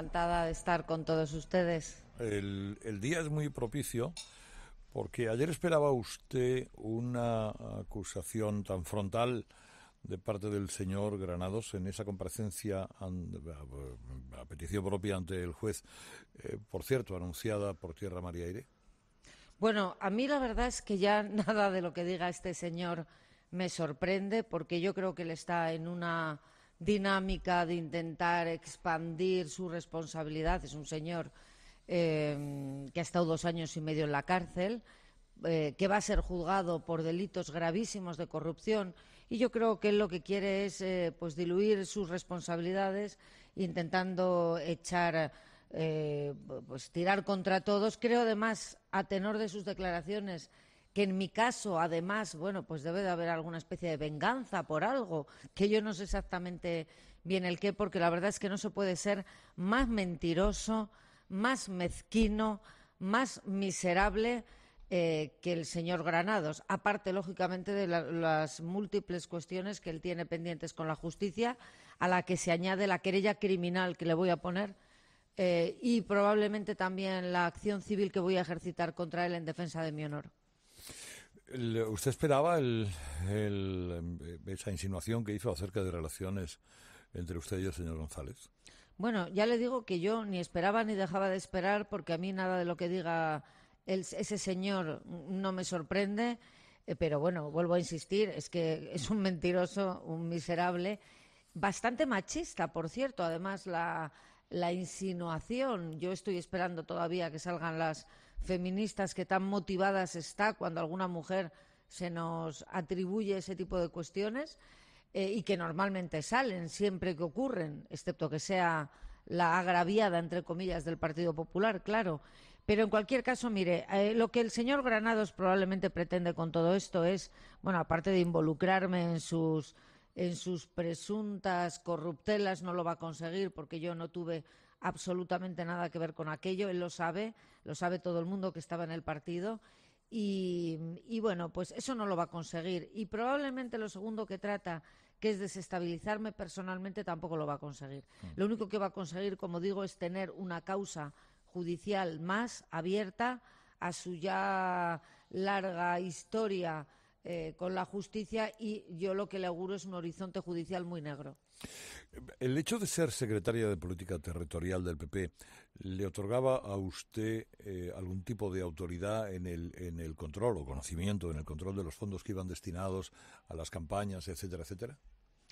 Encantada de estar con todos ustedes. El, día es muy propicio porque ayer esperaba usted una acusación tan frontal de parte del señor Granados en esa comparecencia a petición propia ante el juez, eh, por cierto, anunciada por Tierra María Aire? Bueno, a mí la verdad es que ya nada de lo que diga este señor me sorprende porque yo creo que él está en una dinámica de intentar expandir su responsabilidad. Es un señor eh, que ha estado dos años y medio en la cárcel, eh, que va a ser juzgado por delitos gravísimos de corrupción y yo creo que lo que quiere es eh, pues diluir sus responsabilidades intentando echar pues tirar contra todos. Creo además, a tenor de sus declaraciones, que en mi caso, además, bueno, pues debe de haber alguna especie de venganza por algo, que yo no sé exactamente bien el qué, porque la verdad es que no se puede ser más mentiroso, más mezquino, más miserable eh, que el señor Granados, aparte, lógicamente, de las múltiples cuestiones que él tiene pendientes con la justicia, a la que se añade la querella criminal que le voy a poner. Eh, y probablemente también la acción civil que voy a ejercitar contra él en defensa de mi honor. ¿Usted esperaba esa insinuación que hizo acerca de relaciones entre usted y el señor González? Bueno, ya le digo que yo ni esperaba ni dejaba de esperar porque a mí nada de lo que diga ese señor no me sorprende, eh, pero bueno, vuelvo a insistir, es que es un mentiroso, un miserable, bastante machista, por cierto, además la insinuación, yo estoy esperando todavía que salgan las feministas que tan motivadas está cuando alguna mujer se nos atribuye ese tipo de cuestiones eh, y que normalmente salen siempre que ocurren, excepto que sea la agraviada, entre comillas, del Partido Popular, claro. Pero en cualquier caso, mire, eh, lo que el señor Granados probablemente pretende con todo esto es, bueno, aparte de involucrarme en sus en sus presuntas corruptelas, no lo va a conseguir porque yo no tuve absolutamente nada que ver con aquello, él lo sabe, lo sabe todo el mundo que estaba en el partido. Y, bueno, pues eso no lo va a conseguir. Y probablemente lo segundo que trata, que es desestabilizarme personalmente, tampoco lo va a conseguir. Mm. Lo único que va a conseguir, como digo, es tener una causa judicial más abierta a su ya larga historia eh, con la justicia y yo lo que le auguro es un horizonte judicial muy negro. El hecho de ser secretaria de Política Territorial del PP, ¿le otorgaba a usted eh, algún tipo de autoridad en el, en el control o conocimiento, en el control de los fondos que iban destinados a las campañas, etcétera, etcétera?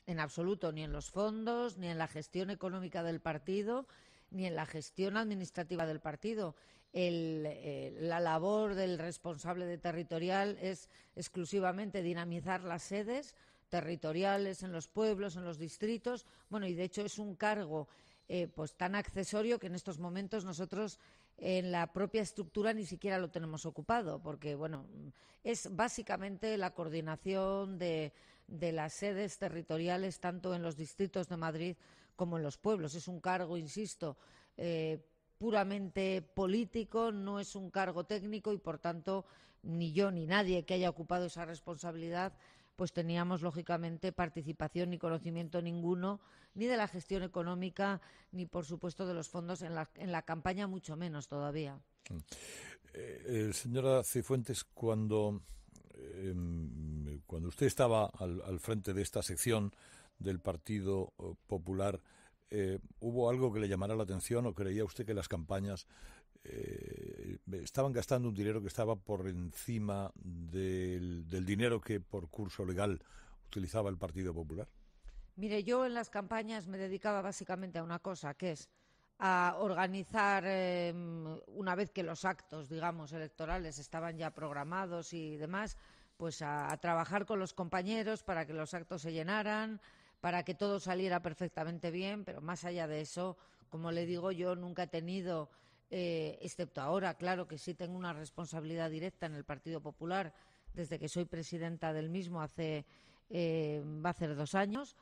En absoluto, ni en los fondos, ni en la gestión económica del partido, ni en la gestión administrativa del partido el, eh, la labor del responsable de territorial es exclusivamente dinamizar las sedes territoriales en los pueblos, en los distritos. Bueno, y de hecho es un cargo eh, pues tan accesorio que en estos momentos nosotros en la propia estructura ni siquiera lo tenemos ocupado, porque bueno, es básicamente la coordinación de, las sedes territoriales tanto en los distritos de Madrid como en los pueblos. Es un cargo, insisto, eh, puramente político, no es un cargo técnico y, por tanto, ni yo ni nadie que haya ocupado esa responsabilidad pues teníamos lógicamente participación ni conocimiento ninguno, ni de la gestión económica, ni por supuesto de los fondos en la, campaña, mucho menos todavía. Mm. Eh, eh, señora Cifuentes, em, cuando, usted estaba al, al, frente de esta sección del Partido Popular, eh, ¿hubo algo que le llamara la atención o creía usted que las campañas eh, estaban gastando un dinero que estaba por encima del, dinero que por curso legal utilizaba el Partido Popular? Mire, yo en las campañas me dedicaba básicamente a una cosa, que es a organizar, em, una vez que los actos, digamos, electorales estaban ya programados y demás, pues a, trabajar con los compañeros para que los actos se llenaran, para que todo saliera perfectamente bien, pero más allá de eso, como le digo, yo nunca he tenido, eh, excepto ahora, claro que sí tengo una responsabilidad directa en el Partido Popular desde que soy presidenta del mismo hace, eh, va a hacer dos años,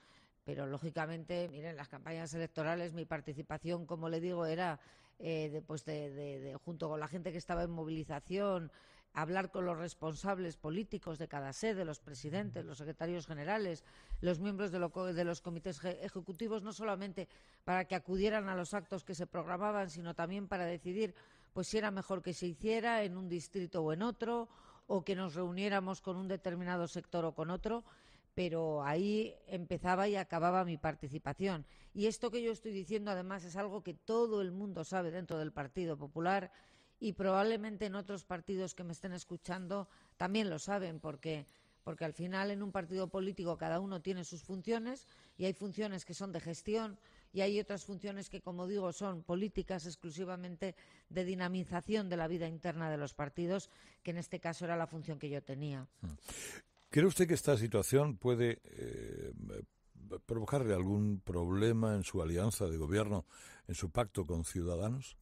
pero lógicamente, miren, las campañas electorales, mi participación, como le digo, era eh, de, pues de, junto con la gente que estaba en movilización, hablar con los responsables políticos de cada sede, los presidentes, los secretarios generales, los miembros de, de los comités ejecutivos, no solamente para que acudieran a los actos que se programaban, sino también para decidir pues si era mejor que se hiciera en un distrito o en otro, o que nos reuniéramos con un determinado sector o con otro pero ahí empezaba y acababa mi participación. Y esto que yo estoy diciendo, además, es algo que todo el mundo sabe dentro del Partido Popular y probablemente en otros partidos que me estén escuchando también lo saben, porque, porque al final en un partido político cada uno tiene sus funciones y hay funciones que son de gestión y hay otras funciones que, como digo, son políticas exclusivamente de dinamización de la vida interna de los partidos, que en este caso era la función que yo tenía. ¿Cree usted que esta situación puede eh, provocarle algún problema en su alianza de gobierno, en su pacto con Ciudadanos?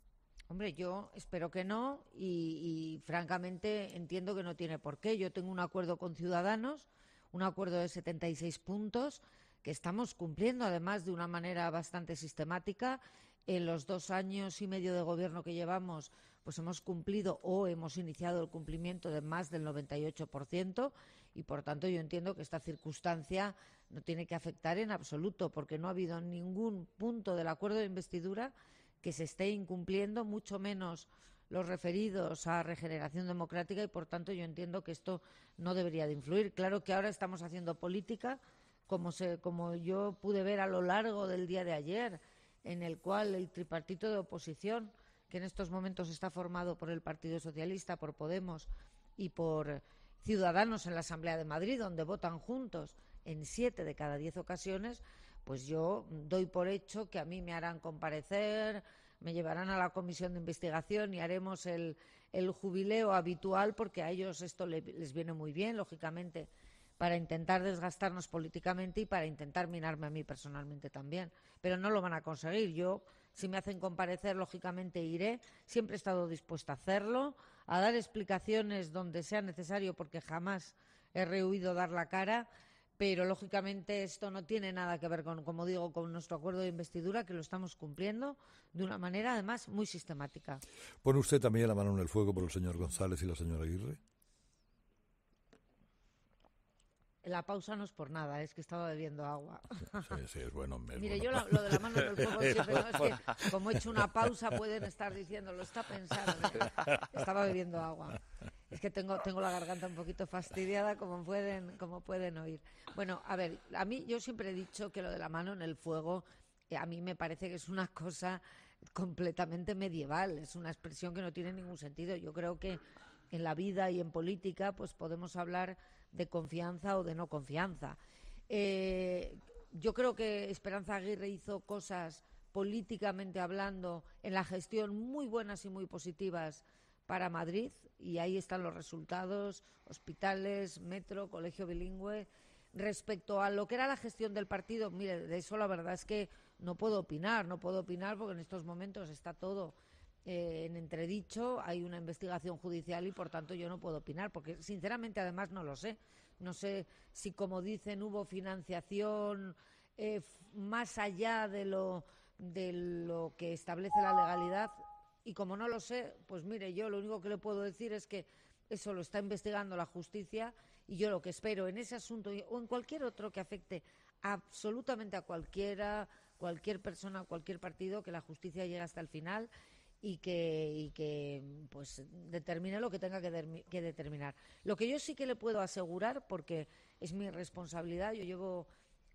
Hombre, yo espero que no y, francamente entiendo que no tiene por qué. Yo tengo un acuerdo con Ciudadanos, un acuerdo de 76 puntos que estamos cumpliendo además de una manera bastante sistemática. En los dos años y medio de gobierno que llevamos, pues hemos cumplido o hemos iniciado el cumplimiento de más del 98% y por tanto yo entiendo que esta circunstancia no tiene que afectar en absoluto porque no ha habido ningún punto del acuerdo de investidura que se esté incumpliendo, mucho menos los referidos a regeneración democrática y, por tanto, yo entiendo que esto no debería de influir. Claro que ahora estamos haciendo política, como, como yo pude ver a lo largo del día de ayer, en el cual el tripartito de oposición, que en estos momentos está formado por el Partido Socialista, por Podemos y por Ciudadanos en la Asamblea de Madrid, donde votan juntos en siete de cada diez ocasiones, pues yo doy por hecho que a mí me harán comparecer, me llevarán a la comisión de investigación y haremos el, jubileo habitual, porque a ellos esto les viene muy bien, lógicamente, para intentar desgastarnos políticamente y para intentar minarme a mí personalmente también. Pero no lo van a conseguir. Yo, si me hacen comparecer, lógicamente iré. Siempre he estado dispuesta a hacerlo, a dar explicaciones donde sea necesario, porque jamás he rehuido dar la cara pero lógicamente esto no tiene nada que ver con, como digo, con nuestro acuerdo de investidura, que lo estamos cumpliendo de una manera además muy sistemática. ¿Pone usted también la mano en el fuego por el señor González y la señora Aguirre? La pausa no es por nada, es que estaba bebiendo agua. Sí, sí, es bueno. Mire, yo lo, de la mano en el fuego siempre no, es que como he hecho una pausa pueden estar diciendo, lo está pensando. Estaba bebiendo agua. Es que tengo, tengo la garganta un poquito fastidiada, como pueden, como pueden oír. Bueno, a ver, a mí yo siempre he dicho que lo de la mano en el fuego, eh, a mí me parece que es una cosa completamente medieval, es una expresión que no tiene ningún sentido. Yo creo que en la vida y en política, pues podemos hablar de confianza o de no confianza. Eh, yo creo que Esperanza Aguirre hizo cosas políticamente hablando en la gestión muy buenas y muy positivas para Madrid y ahí están los resultados, hospitales, metro, colegio bilingüe. Respecto a lo que era la gestión del partido, mire, de eso la verdad es que no puedo opinar, no puedo opinar porque en estos momentos está todo eh, en entredicho, hay una investigación judicial y por tanto yo no puedo opinar, porque sinceramente además no lo sé. No sé si, como dicen, hubo financiación eh, más allá de lo, de lo que establece la legalidad. Y como no lo sé, pues mire, yo lo único que le puedo decir es que eso lo está investigando la justicia y yo lo que espero en ese asunto o en cualquier otro que afecte absolutamente a cualquiera, cualquier persona, cualquier partido, que la justicia llegue hasta el final y que, que pues determine lo que tenga que, que, determinar. Lo que yo sí que le puedo asegurar, porque es mi responsabilidad, yo llevo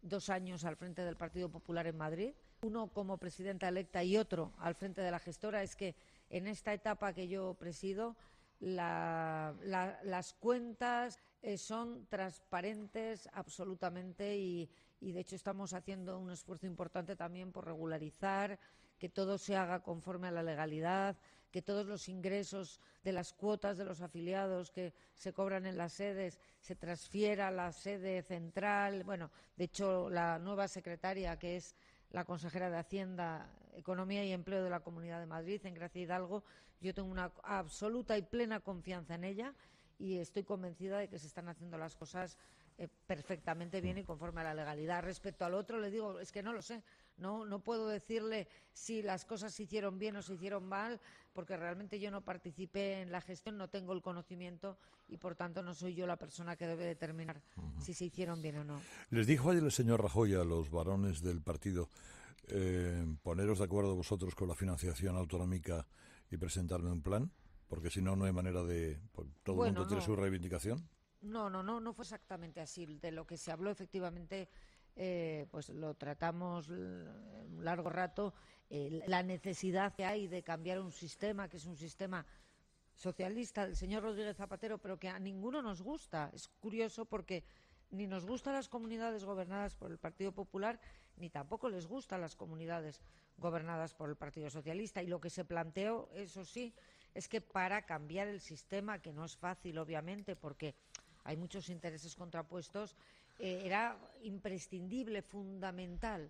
dos años al frente del Partido Popular en Madrid uno como presidenta electa y otro al frente de la gestora, es que en esta etapa que yo presido, las cuentas eh, son transparentes absolutamente y, y, de hecho estamos haciendo un esfuerzo importante también por regularizar que todo se haga conforme a la legalidad, que todos los ingresos de las cuotas de los afiliados que se cobran en las sedes se transfiera a la sede central. Bueno, de hecho la nueva secretaria que es la consejera de Hacienda, Economía y Empleo de la Comunidad de Madrid, en Gracia Hidalgo. Yo tengo una absoluta y plena confianza en ella y estoy convencida de que se están haciendo las cosas eh, perfectamente bien y conforme a la legalidad. Respecto al otro, le digo, es que no lo sé. No, puedo decirle si las cosas se hicieron bien o se hicieron mal, porque realmente yo no participé en la gestión, no tengo el conocimiento y por tanto no soy yo la persona que debe determinar si se hicieron bien o no. Les dijo ayer el señor Rajoy a los varones del partido eh, poneros de acuerdo vosotros con la financiación autonómica y presentarme un plan, porque si no, no hay manera de. Pues, Todo el mundo tiene su reivindicación. No, no, no, no fue exactamente así. De lo que se habló efectivamente eh, pues lo tratamos un largo rato, eh, la necesidad que hay de cambiar un sistema que es un sistema socialista del señor Rodríguez Zapatero, pero que a ninguno nos gusta. Es curioso porque ni nos gustan las comunidades gobernadas por el Partido Popular, ni tampoco les gustan las comunidades gobernadas por el Partido Socialista. Y lo que se planteó, eso sí, es que para cambiar el sistema, que no es fácil, obviamente, porque hay muchos intereses contrapuestos, eh, era imprescindible, fundamental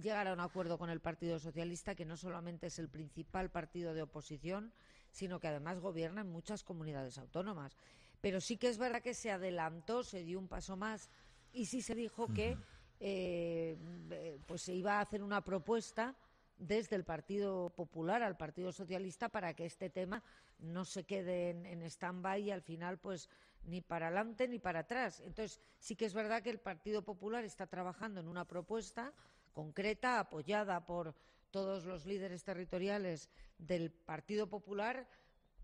llegar a un acuerdo con el Partido Socialista, que no solamente es el principal partido de oposición, sino que además gobierna en muchas comunidades autónomas. Pero sí que es verdad que se adelantó, se dio un paso más y sí se dijo que eh, eh, pues se iba a hacer una propuesta desde el Partido Popular al Partido Socialista para que este tema no se quede en, en stand-by y al final pues ni para adelante ni para atrás. Entonces, sí que es verdad que el Partido Popular está trabajando en una propuesta concreta, apoyada por todos los líderes territoriales del Partido Popular,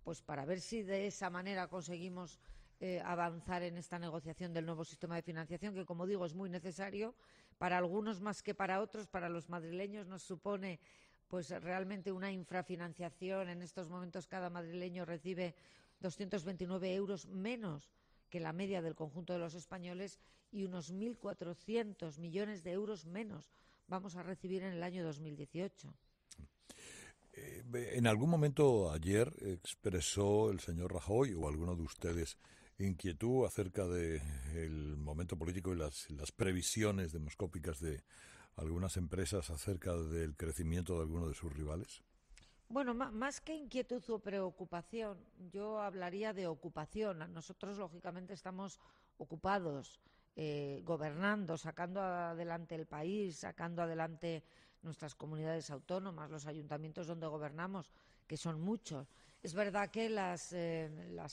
pues para ver si de esa manera conseguimos eh, avanzar en esta negociación del nuevo sistema de financiación, que, como digo, es muy necesario para algunos más que para otros. Para los madrileños nos supone pues realmente una infrafinanciación. En estos momentos cada madrileño recibe 229 euros menos que la media del conjunto de los españoles y unos 1.400 millones de euros menos vamos a recibir en el año 2018. Eh, en algún momento ayer expresó el señor Rajoy o alguno de ustedes inquietud acerca del momento político y las, las previsiones demoscópicas de algunas empresas acerca del crecimiento de alguno de sus rivales. Bueno, más que inquietud o preocupación, yo hablaría de ocupación. Nosotros, lógicamente, estamos ocupados, eh, gobernando, sacando adelante el país, sacando adelante nuestras comunidades autónomas, los ayuntamientos donde gobernamos, que son muchos. Es verdad que las, eh,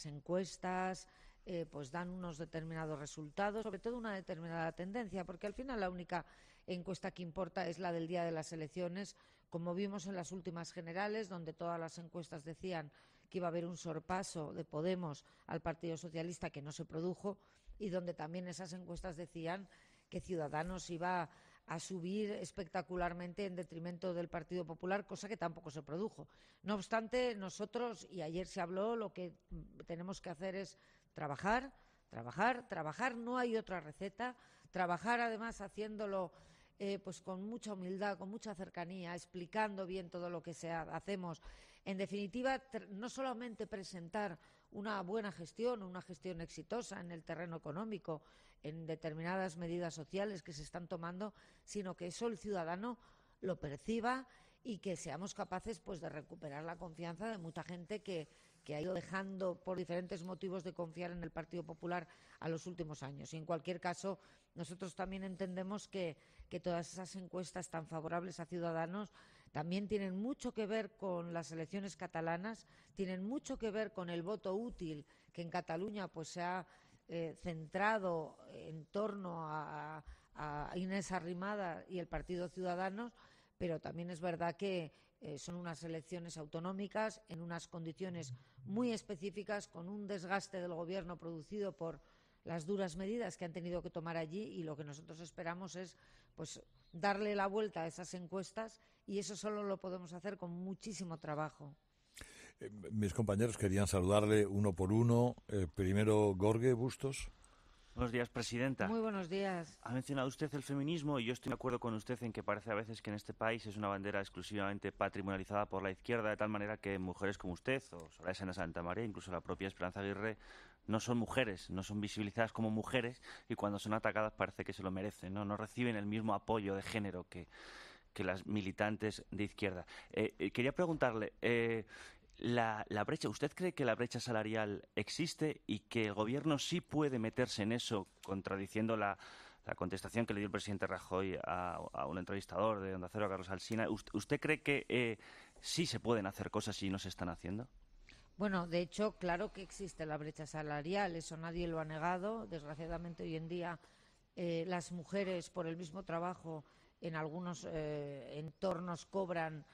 encuestas eh, pues dan unos determinados resultados, sobre todo una determinada tendencia, porque al final la única encuesta que importa es la del día de las elecciones como vimos en las últimas generales, donde todas las encuestas decían que iba a haber un sorpaso de Podemos al Partido Socialista que no se produjo y donde también esas encuestas decían que Ciudadanos iba a subir espectacularmente en detrimento del Partido Popular, cosa que tampoco se produjo. No obstante, nosotros, y ayer se habló, lo que tenemos que hacer es trabajar, trabajar, trabajar. No hay otra receta. Trabajar, además, haciéndolo eh, pues con mucha humildad, con mucha cercanía, explicando bien todo lo que se hacemos. En definitiva, no solamente presentar una buena gestión, una gestión exitosa en el terreno económico, en determinadas medidas sociales que se están tomando, sino que eso el ciudadano lo perciba y que seamos capaces pues de recuperar la confianza de mucha gente que que ha ido dejando por diferentes motivos de confiar en el Partido Popular a los últimos años. Y en cualquier caso, nosotros también entendemos que, todas esas encuestas tan favorables a Ciudadanos también tienen mucho que ver con las elecciones catalanas, tienen mucho que ver con el voto útil que en Cataluña pues se ha eh, centrado en torno a, a Inés Arrimada y el Partido Ciudadanos, pero también es verdad que eh, son unas elecciones autonómicas en unas condiciones muy específicas, con un desgaste del Gobierno producido por las duras medidas que han tenido que tomar allí y lo que nosotros esperamos es pues darle la vuelta a esas encuestas y eso solo lo podemos hacer con muchísimo trabajo. Eh, mis compañeros querían saludarle uno por uno. Eh, primero Gorge Bustos. Buenos días, presidenta. Muy buenos días. Ha mencionado usted el feminismo y yo estoy de acuerdo con usted en que parece a veces que en este país es una bandera exclusivamente patrimonializada por la izquierda, de tal manera que mujeres como usted, o Soraya Sena Santa María, incluso la propia Esperanza Aguirre, no son mujeres, no son visibilizadas como mujeres y cuando son atacadas parece que se lo merecen, no, no reciben el mismo apoyo de género que, que las militantes de izquierda. Eh, eh, quería preguntarle, eh, la, brecha, ¿usted cree que la brecha salarial existe y que el gobierno sí puede meterse en eso, contradiciendo la, contestación que le dio el presidente Rajoy a, un entrevistador de Onda Cero, a Carlos Alsina? ¿Usted, cree que eh, sí se pueden hacer cosas y no se están haciendo? Bueno, de hecho, claro que existe la brecha salarial, eso nadie lo ha negado. Desgraciadamente, hoy en día, eh, las mujeres por el mismo trabajo en algunos eh, entornos cobran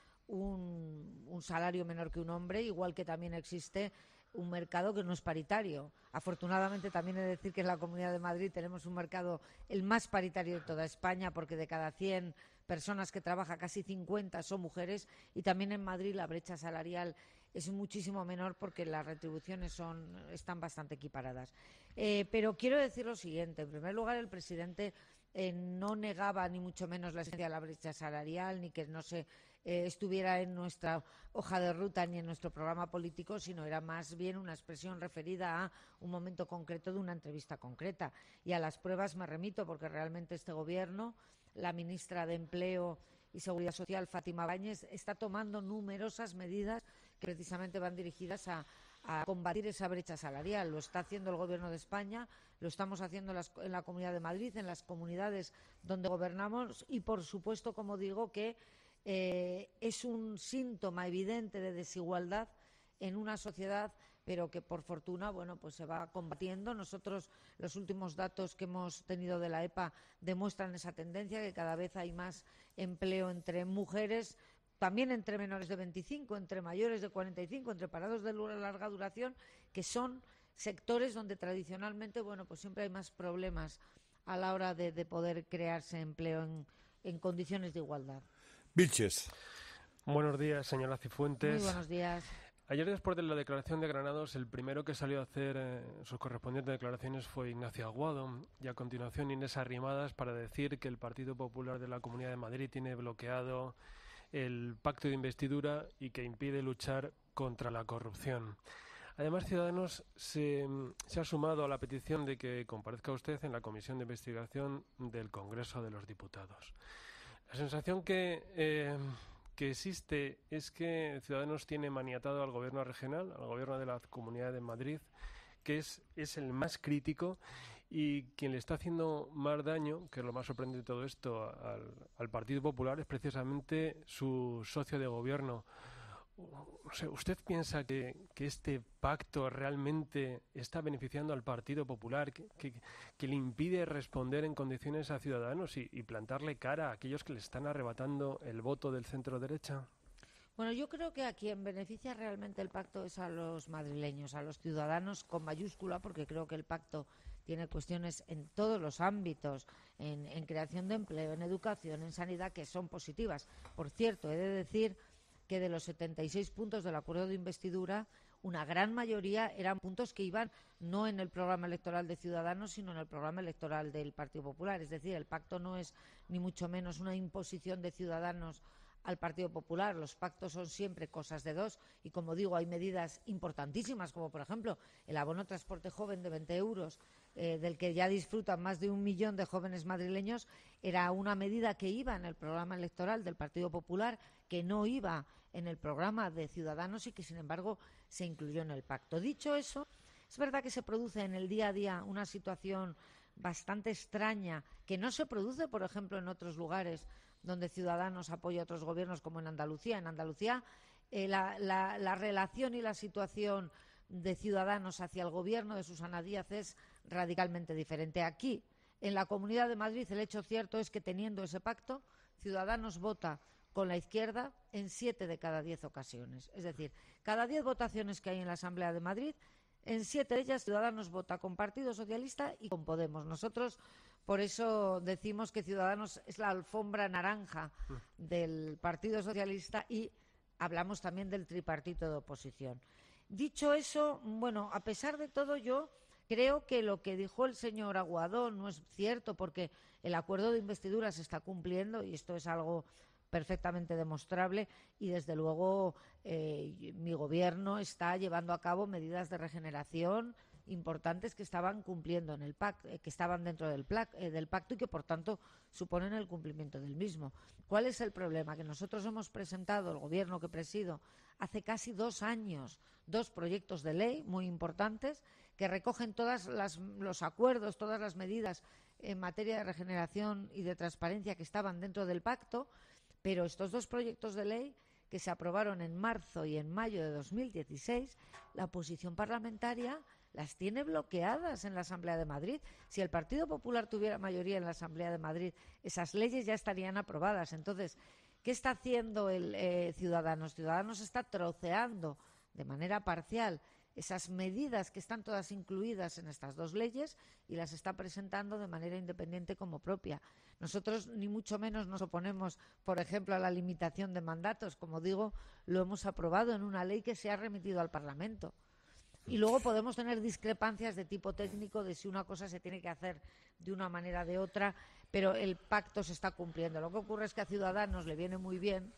un, salario menor que un hombre, igual que también existe un mercado que no es paritario. Afortunadamente también he de decir que en la Comunidad de Madrid tenemos un mercado el más paritario de toda España, porque de cada 100 personas que trabaja casi 50 son mujeres y también en Madrid la brecha salarial es muchísimo menor porque las retribuciones están bastante equiparadas. Eh, pero quiero decir lo siguiente. En primer lugar, el presidente eh, no negaba ni mucho menos la esencia de la brecha salarial ni que no se eh, estuviera en nuestra hoja de ruta ni en nuestro programa político, sino era más bien una expresión referida a un momento concreto de una entrevista concreta. Y a las pruebas me remito, porque realmente este Gobierno, la ministra de Empleo y Seguridad Social, Fátima Báñez, está tomando numerosas medidas que precisamente van dirigidas a, combatir esa brecha salarial. Lo está haciendo el Gobierno de España, lo estamos haciendo en, la Comunidad de Madrid, en las comunidades donde gobernamos y, por supuesto, como digo, que eh, es un síntoma evidente de desigualdad en una sociedad, pero que por fortuna, bueno, pues se va combatiendo. Nosotros, los últimos datos que hemos tenido de la EPA demuestran esa tendencia, que cada vez hay más empleo entre mujeres, también entre menores de 25, entre mayores de 45, entre parados de larga duración, que son sectores donde tradicionalmente, bueno, pues siempre hay más problemas a la hora de, poder crearse empleo en condiciones de igualdad. Buenos días, señora Cifuentes. Muy buenos días. Ayer, después de la declaración de Granados, el primero que salió a hacer eh, sus correspondientes declaraciones fue Ignacio Aguado y a continuación Inés Arrimadas para decir que el Partido Popular de la Comunidad de Madrid tiene bloqueado el pacto de investidura y que impide luchar contra la corrupción. Además, Ciudadanos se, se, ha sumado a la petición de que comparezca usted en la Comisión de Investigación del Congreso de los Diputados. La sensación que, eh, que existe es que Ciudadanos tiene maniatado al gobierno regional, al gobierno de la Comunidad de Madrid, que es, es el más crítico y quien le está haciendo más daño, que es lo más sorprendente de todo esto, al, al Partido Popular es precisamente su socio de gobierno, ¿Usted piensa que, este pacto realmente está beneficiando al Partido Popular, que, le impide responder en condiciones a ciudadanos y, plantarle cara a aquellos que le están arrebatando el voto del centro derecha? Bueno, yo creo que a quien beneficia realmente el pacto es a los madrileños, a los ciudadanos con mayúscula, porque creo que el pacto tiene cuestiones en todos los ámbitos, en, en creación de empleo, en educación, en sanidad, que son positivas. Por cierto, he de decir que de los 76 puntos del acuerdo de investidura, una gran mayoría eran puntos que iban no en el programa electoral de Ciudadanos, sino en el programa electoral del Partido Popular. Es decir, el pacto no es ni mucho menos una imposición de Ciudadanos al Partido Popular. Los pactos son siempre cosas de dos y, como digo, hay medidas importantísimas, como por ejemplo el abono transporte joven de 20 euros, eh, del que ya disfrutan más de un millón de jóvenes madrileños, era una medida que iba en el programa electoral del Partido Popular que no iba en el programa de Ciudadanos y que, sin embargo, se incluyó en el pacto. Dicho eso, es verdad que se produce en el día a día una situación bastante extraña que no se produce, por ejemplo, en otros lugares donde Ciudadanos apoya a otros gobiernos, como en Andalucía. En Andalucía, eh, la, la relación y la situación de Ciudadanos hacia el gobierno de Susana Díaz es radicalmente diferente. Aquí, en la Comunidad de Madrid, el hecho cierto es que teniendo ese pacto, Ciudadanos vota con la izquierda en siete de cada diez ocasiones. Es decir, cada diez votaciones que hay en la Asamblea de Madrid, en siete de ellas Ciudadanos vota con Partido Socialista y con Podemos. Nosotros, por eso decimos que Ciudadanos es la alfombra naranja mm. del Partido Socialista y hablamos también del tripartito de oposición. Dicho eso, bueno, a pesar de todo, yo creo que lo que dijo el señor Aguadón no es cierto, porque el acuerdo de investidura se está cumpliendo y esto es algo perfectamente demostrable y desde luego eh, mi gobierno está llevando a cabo medidas de regeneración importantes que estaban cumpliendo en el pacto, eh, que estaban dentro del, eh, del pacto y que por tanto suponen el cumplimiento del mismo. ¿Cuál es el problema? Que nosotros hemos presentado, el gobierno que presido, hace casi dos años, dos proyectos de ley muy importantes que recogen todos los acuerdos, todas las medidas en materia de regeneración y de transparencia que estaban dentro del pacto pero estos dos proyectos de ley que se aprobaron en marzo y en mayo de 2016, la oposición parlamentaria las tiene bloqueadas en la Asamblea de Madrid. Si el Partido Popular tuviera mayoría en la Asamblea de Madrid, esas leyes ya estarían aprobadas. Entonces, ¿qué está haciendo el eh, Ciudadanos? Ciudadanos está troceando de manera parcial esas medidas que están todas incluidas en estas dos leyes y las está presentando de manera independiente como propia. Nosotros ni mucho menos nos oponemos, por ejemplo, a la limitación de mandatos. Como digo, lo hemos aprobado en una ley que se ha remitido al Parlamento. Y luego podemos tener discrepancias de tipo técnico de si una cosa se tiene que hacer de una manera o de otra, pero el pacto se está cumpliendo. Lo que ocurre es que a Ciudadanos le viene muy bien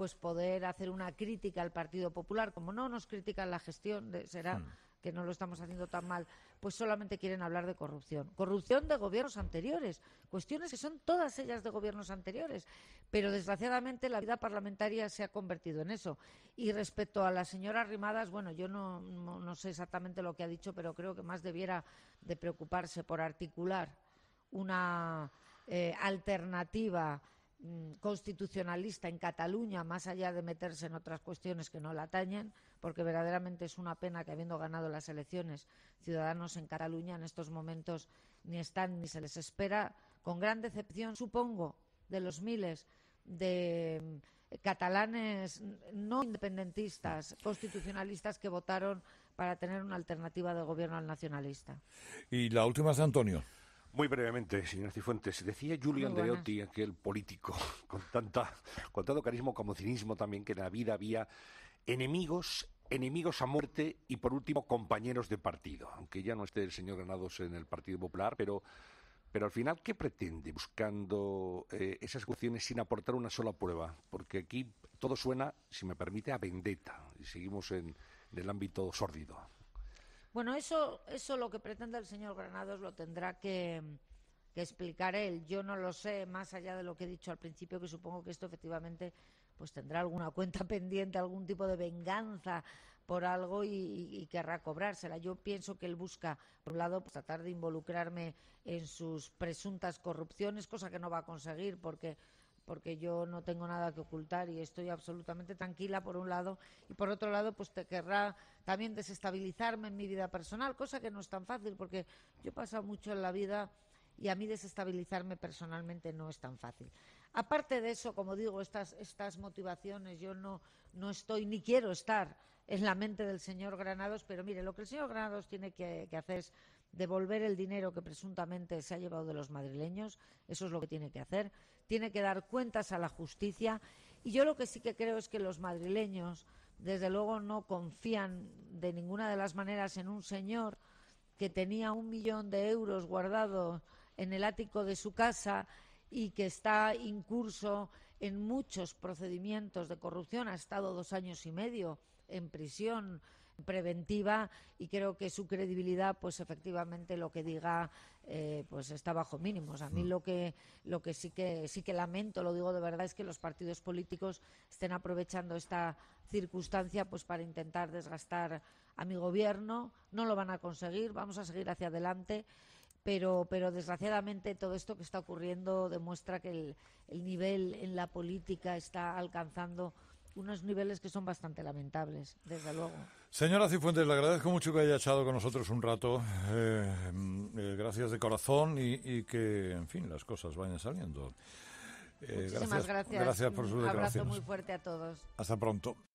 pues poder hacer una crítica al Partido Popular, como no nos critican la gestión, será hmm. que no lo estamos haciendo tan mal, pues solamente quieren hablar de corrupción. Corrupción de gobiernos anteriores, cuestiones que son todas ellas de gobiernos anteriores, pero desgraciadamente la vida parlamentaria se ha convertido en eso. Y respecto a la señora Rimadas, bueno, yo no, sé exactamente lo que ha dicho, pero creo que más debiera de preocuparse por articular una eh, alternativa Mm, constitucionalista en Cataluña, más allá de meterse en otras cuestiones que no la atañen, porque verdaderamente es una pena que, habiendo ganado las elecciones, ciudadanos en Cataluña en estos momentos ni están ni se les espera, con gran decepción, supongo, de los miles de mm, catalanes no independentistas, constitucionalistas que votaron para tener una alternativa de gobierno al nacionalista. Y la última es Antonio. Muy brevemente, señor Cifuentes, decía Julian Andreotti, aquel político con, tanto carisma como cinismo también, que en la vida había enemigos, enemigos a muerte y por último compañeros de partido. Aunque ya no esté el señor Granados en el Partido Popular, pero, pero al final, ¿qué pretende buscando eh, esas cuestiones sin aportar una sola prueba? Porque aquí todo suena, si me permite, a vendetta y seguimos en, en el ámbito sórdido. Bueno, eso, eso lo que pretende el señor Granados lo tendrá mm, que, explicar él. Yo no lo sé, más allá de lo que he dicho al principio, que supongo que esto efectivamente pues tendrá alguna cuenta pendiente, algún tipo de venganza por algo y, y, querrá cobrársela. Yo pienso que él busca, por un lado, pues, tratar de involucrarme en sus presuntas corrupciones, cosa que no va a conseguir porque porque yo no tengo nada que ocultar y estoy absolutamente tranquila por un lado y por otro lado pues te querrá también desestabilizarme en mi vida personal, cosa que no es tan fácil porque yo he pasado mucho en la vida y a mí desestabilizarme personalmente no es tan fácil. Aparte de eso, como digo, estas, estas motivaciones, yo no, no estoy ni quiero estar en la mente del señor Granados, pero mire, lo que el señor Granados tiene que hacer es devolver el dinero que presuntamente se ha llevado de los madrileños, eso es lo que tiene que hacer tiene que dar cuentas a la justicia y yo lo que sí que creo es que los madrileños, desde luego, no confían de ninguna de las maneras en un señor que tenía un millón de euros guardado en el ático de su casa y que está incurso en muchos procedimientos de corrupción, ha estado dos años y medio en prisión, preventiva y creo que su credibilidad, pues efectivamente lo que diga, eh, pues está bajo mínimos. A mí mm. lo que lo que sí que sí que lamento, lo digo de verdad, es que los partidos políticos estén aprovechando esta circunstancia, pues para intentar desgastar a mi gobierno. No lo van a conseguir. Vamos a seguir hacia adelante. Pero, pero, desgraciadamente todo esto que está ocurriendo demuestra que el, nivel en la política está alcanzando unos niveles que son bastante lamentables, desde luego. Señora Cifuentes, le agradezco mucho que haya echado con nosotros un rato. Eh, eh, gracias de corazón y, que, en fin, las cosas vayan saliendo. Eh, Muchísimas gracias. gracias. por su Un abrazo muy fuerte a todos. Hasta pronto.